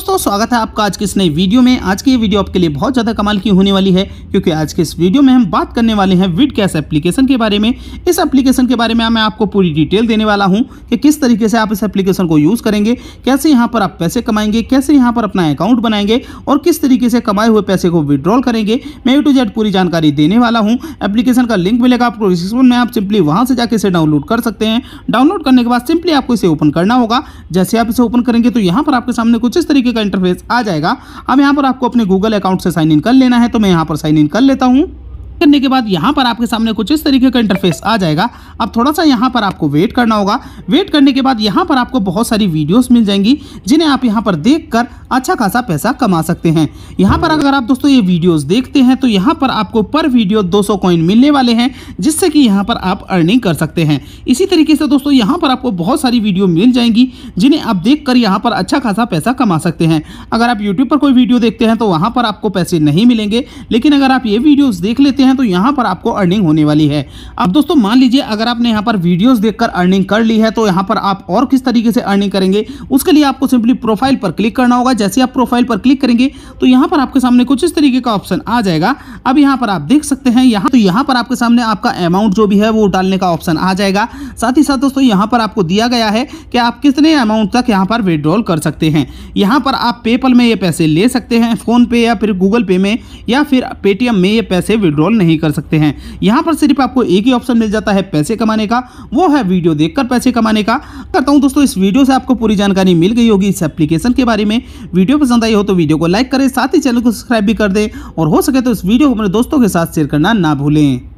दोस्तों स्वागत है आपका आज के इस नई वीडियो में आज की ये वीडियो आपके लिए बहुत ज़्यादा कमाल की होने वाली है क्योंकि आज के इस वीडियो में हम बात करने वाले हैं विड कैश एप्लीकेशन के बारे में इस एप्लीकेशन के बारे में मैं आपको पूरी डिटेल देने वाला हूं कि किस तरीके से आप इस एप्लीकेशन को यूज़ करेंगे कैसे यहाँ पर आप पैसे कमाएंगे कैसे यहाँ पर अपना अकाउंट बनाएंगे और किस तरीके से कमाए हुए पैसे को विड्रॉल करेंगे मैं यू टू जेड पूरी जानकारी देने वाला हूँ एप्लीकेशन का लिंक मिलेगा आपको डिस्क्रिप्शन में आप सिंपली वहाँ से जाकर इसे डाउनलोड कर सकते हैं डाउनलोड करने के बाद सिंपली आपको इसे ओपन करना होगा जैसे आप इसे ओपन करेंगे तो यहाँ पर आपके सामने कुछ इस तरीके तरीके का इंटरफेस आ जाएगा अब यहाँ पर आपको अपने गूगल अकाउंट से साइन इन कर लेना है तो मैं यहाँ पर साइन इन कर लेता हूँ करने के बाद यहाँ पर आपके सामने कुछ इस तरीके का इंटरफेस आ जाएगा अब थोड़ा सा यहाँ पर आपको वेट करना होगा वेट करने के बाद यहाँ पर आपको बहुत सारी वीडियोस मिल जाएंगी जिन्हें आप यहाँ पर देख कर अच्छा खासा पैसा कमा सकते हैं यहाँ पर अगर आप दोस्तों ये वीडियोस देखते हैं तो यहाँ पर आपको पर वीडियो सौ कॉइन मिलने वाले हैं जिससे कि यहाँ पर आप अर्निंग कर सकते हैं इसी तरीके से दोस्तों यहाँ पर आपको बहुत सारी वीडियो मिल जाएंगी जिन्हें आप देख कर यहाँ पर अच्छा खासा पैसा कमा सकते हैं अगर आप यूट्यूब पर कोई वीडियो देखते हैं तो वहाँ पर आपको पैसे नहीं मिलेंगे लेकिन अगर आप ये वीडियोज़ देख लेते हैं हैं तो यहाँ पर आपको अर्निंग होने वाली है अब दोस्तों मान लीजिए अगर आपने यहाँ पर वीडियोस देखकर अर्निंग कर ली है तो यहाँ पर आप और किस तरीके से अर्निंग करेंगे उसके लिए आपको सिंपली प्रोफाइल पर क्लिक करना होगा जैसे आप प्रोफाइल पर क्लिक करेंगे तो यहाँ पर आपके सामने कुछ इस तरीके का ऑप्शन आ जाएगा अब यहाँ पर आप देख सकते हैं यहाँ तो यहाँ पर आपके सामने आपका अमाउंट जो भी है वो डालने का ऑप्शन आ जाएगा साथ ही साथ दोस्तों यहाँ पर आपको दिया गया है कि आप कितने अमाउंट तक यहाँ पर विदड्रॉल कर सकते हैं यहाँ पर आप पेपल में ये पैसे ले सकते हैं फोन पे या फिर गूगल पे में या फिर पेटीएम में ये पैसे विड्रॉल नहीं कर सकते हैं यहाँ पर सिर्फ आपको एक ही ऑप्शन मिल जाता है पैसे कमाने का वो है वीडियो देखकर पैसे कमाने का करता हूँ दोस्तों इस वीडियो से आपको पूरी जानकारी मिल गई होगी इस एप्लीकेशन के बारे में वीडियो पसंद आई हो तो वीडियो को लाइक करें साथ ही चैनल को सब्सक्राइब भी कर दें और हो सके तो इस वीडियो को अपने दोस्तों के साथ शेयर करना ना भूलें